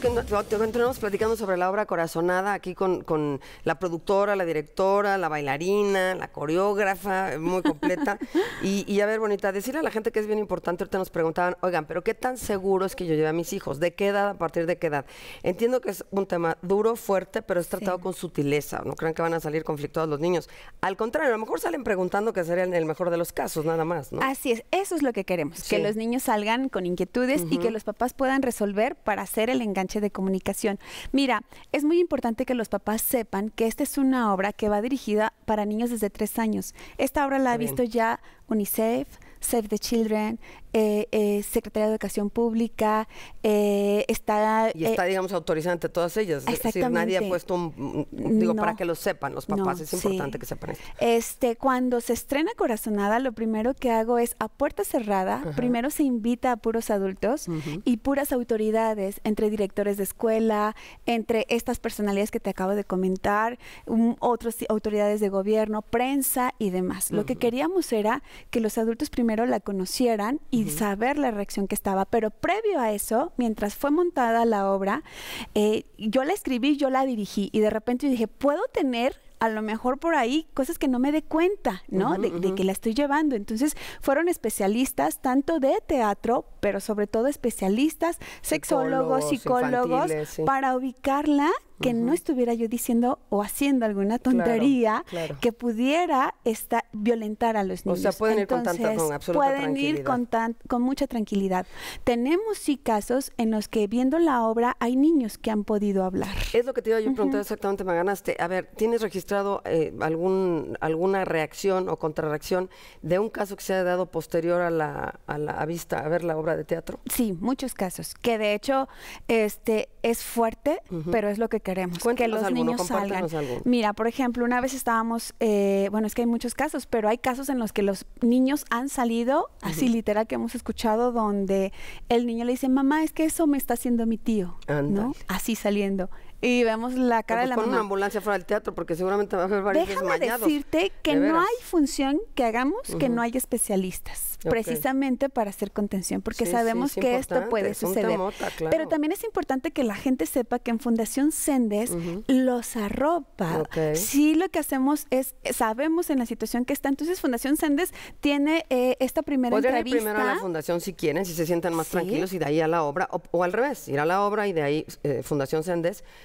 que continuamos platicando sobre la obra Corazonada aquí con, la productora, la directora, la bailarina, la coreógrafa, muy completa. y, a ver, Bonita, decirle a la gente que es bien importante, ahorita nos preguntaban, oigan, pero ¿qué tan seguro es que yo lleve a mis hijos? ¿De qué edad? ¿A partir de qué edad? Entiendo que es un tema duro, fuerte, pero es tratado con sutileza. No crean que van a salir conflictuados los niños. Al contrario, a lo mejor salen preguntando que sería el mejor de los casos, nada más, Así es, eso es lo que queremos, que los niños salgan con inquietudes y que los papás puedan resolver para hacer el enganche de Comunicación. Mira, es muy importante que los papás sepan que esta es una obra que va dirigida para niños desde tres años. Esta obra la ha visto ya UNICEF, Save the Children, eh, eh, Secretaría de Educación Pública, eh, está... Y está, digamos, autorizada ante todas ellas. Es nadie ha puesto un... Mm, digo, para que lo sepan los papás, es importante que sepan esto. Este, cuando se estrena Corazonada, lo primero que hago es, a puerta cerrada, primero se invita a puros adultos y puras autoridades, entre directores de escuela, entre estas personalidades que te acabo de comentar, otros otras autoridades de gobierno, prensa y demás. Lo que queríamos era que los adultos primero la conocieran y saber la reacción que estaba. Pero previo a eso, mientras fue montada la obra, eh, yo la escribí, yo la dirigí y de repente dije, ¿puedo tener a lo mejor por ahí cosas que no me dé cuenta, ¿no? de, que la estoy llevando. Entonces fueron especialistas tanto de teatro, pero sobre todo especialistas, sexólogos, psicólogos para ubicarla que no estuviera yo diciendo o haciendo alguna tontería que pudiera estar violentar a los niños. O sea, pueden ir con, tanta, con Pueden ir con, mucha tranquilidad. Tenemos sí casos en los que viendo la obra hay niños que han podido hablar. Es lo que te iba a preguntar exactamente, me ganaste. A ver, ¿tienes registrado eh, algún, alguna reacción o contrarreacción de un caso que se ha dado posterior a la, a vista, a ver la obra de teatro? Sí, muchos casos, que de hecho este, es fuerte, pero es lo que queremos, que los niños salgan. Mira, por ejemplo, una vez estábamos, eh, bueno, es que hay muchos casos, pero hay casos en los que los niños han salido, así literal que hemos escuchado, donde el niño le dice, mamá, es que eso me está haciendo mi tío, ¿no? Así saliendo. Y vemos la cara de la mamá. una ambulancia fuera del teatro porque seguramente va a haber varios Déjame decirte que no hay función que hagamos que no hay especialistas, precisamente para hacer contención, porque sabemos que esto puede suceder. Pero también es importante que la gente sepa que en Fundación Sendes los arropa. Sí, lo que hacemos es, eh, sabemos en la situación que está. Entonces, Fundación Sendes tiene eh, esta primera entrevista. Ir primero a la Fundación si quieren, si se sientan más tranquilos y de ahí a la obra, o, al revés, ir a la obra y de ahí eh, Fundación Sendes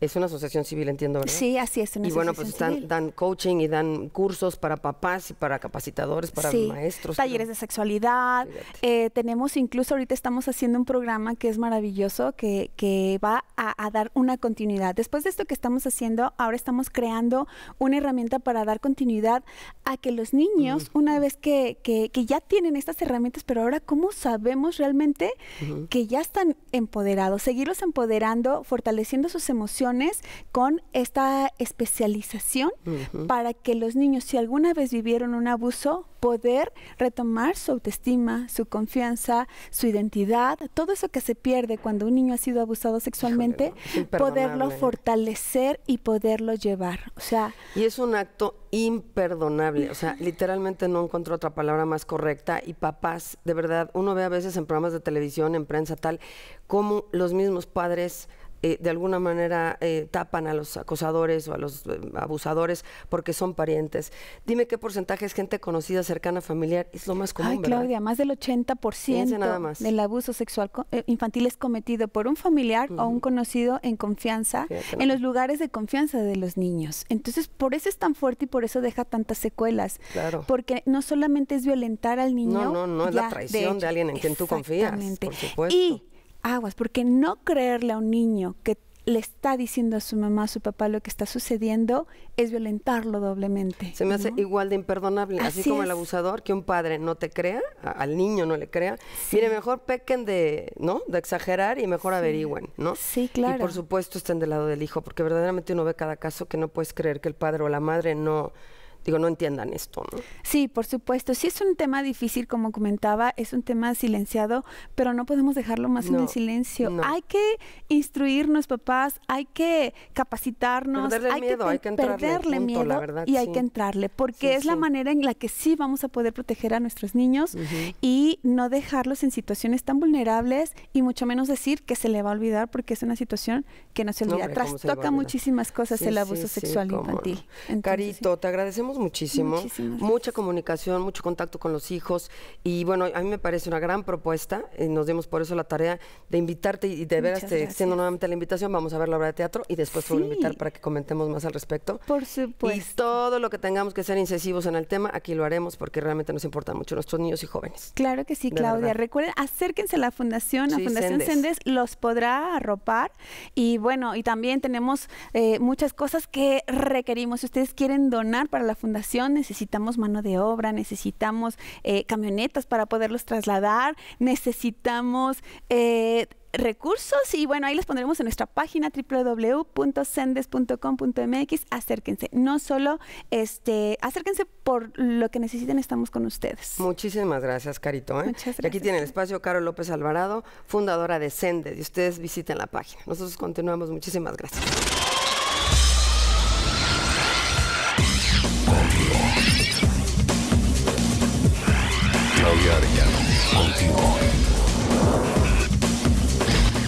Es una asociación civil, entiendo, ¿verdad? Sí, así es. Una y bueno, pues dan coaching y dan cursos para papás y para capacitadores, para maestros. Talleres de sexualidad. Eh, tenemos incluso ahorita estamos haciendo un programa que es maravilloso, que, que va a, dar una continuidad. Después de esto que estamos haciendo, ahora estamos creando una herramienta para dar continuidad a que los niños, una vez que, que, ya tienen estas herramientas, pero ahora, ¿cómo sabemos realmente que ya están empoderados? Seguirlos empoderando, fortaleciendo sus emociones con esta especialización para que los niños, si alguna vez vivieron un abuso, poder retomar su autoestima, su confianza, su identidad, todo eso que se pierde cuando un niño ha sido abusado sexualmente, poderlo fortalecer y poderlo llevar. O sea, y es un acto imperdonable, o sea, literalmente no encuentro otra palabra más correcta y papás, de verdad, uno ve a veces en programas de televisión, en prensa tal, como los mismos padres eh, de alguna manera eh, tapan a los acosadores o a los eh, abusadores porque son parientes. Dime qué porcentaje es gente conocida, cercana, familiar. Es lo más común. Ay, Claudia, más del 80% nada más. del abuso sexual infantil es cometido por un familiar o un conocido en confianza, en los lugares de confianza de los niños. Entonces, por eso es tan fuerte y por eso deja tantas secuelas. Porque no solamente es violentar al niño. No, no, no, es la traición de, alguien en quien tú confías. Por supuesto. Y aguas, porque no creerle a un niño que le está diciendo a su mamá, a su papá lo que está sucediendo, es violentarlo doblemente. Se me hace igual de imperdonable, así, como el abusador, que un padre no te crea, al niño no le crea. Mire, mejor pequen de, ¿no? De exagerar y mejor averigüen, ¿no? Sí, claro. Y por supuesto estén del lado del hijo, porque verdaderamente uno ve cada caso que no puedes creer que el padre o la madre no digo, no entiendan esto, ¿no? Sí, por supuesto. Sí es un tema difícil, como comentaba, es un tema silenciado, pero no podemos dejarlo más en el silencio. Hay que instruirnos, papás, hay que capacitarnos, hay, que hay que perderle miedo la y hay que entrarle, porque es la manera en la que sí vamos a poder proteger a nuestros niños y no dejarlos en situaciones tan vulnerables y mucho menos decir que se le va a olvidar porque es una situación que no se olvida. No, toca muchísimas cosas el abuso sexual infantil. Carito, te agradecemos muchísimo, mucha comunicación, mucho contacto con los hijos y bueno, a mí me parece una gran propuesta, eh, nos dimos por eso la tarea de invitarte y de ver, te extiendo nuevamente la invitación, vamos a ver la obra de teatro y después te voy a invitar para que comentemos más al respecto. Por supuesto. Y todo lo que tengamos que ser incisivos en el tema, aquí lo haremos porque realmente nos importan mucho nuestros niños y jóvenes. Claro que sí, Claudia. Recuerden, acérquense a la fundación, a Fundación Sendes. los podrá arropar y bueno, y también tenemos eh, muchas cosas que requerimos. Si ustedes quieren donar para la fundación necesitamos mano de obra, necesitamos eh, camionetas para poderlos trasladar, necesitamos... Eh, recursos y bueno, ahí les pondremos en nuestra página www.sendes.com.mx. Acérquense, no solo este, acérquense por lo que necesiten, estamos con ustedes. Muchísimas gracias, Carito. ¿eh? Y aquí tiene el espacio Caro López Alvarado, fundadora de Sendes, y ustedes visiten la página. Nosotros continuamos, muchísimas gracias.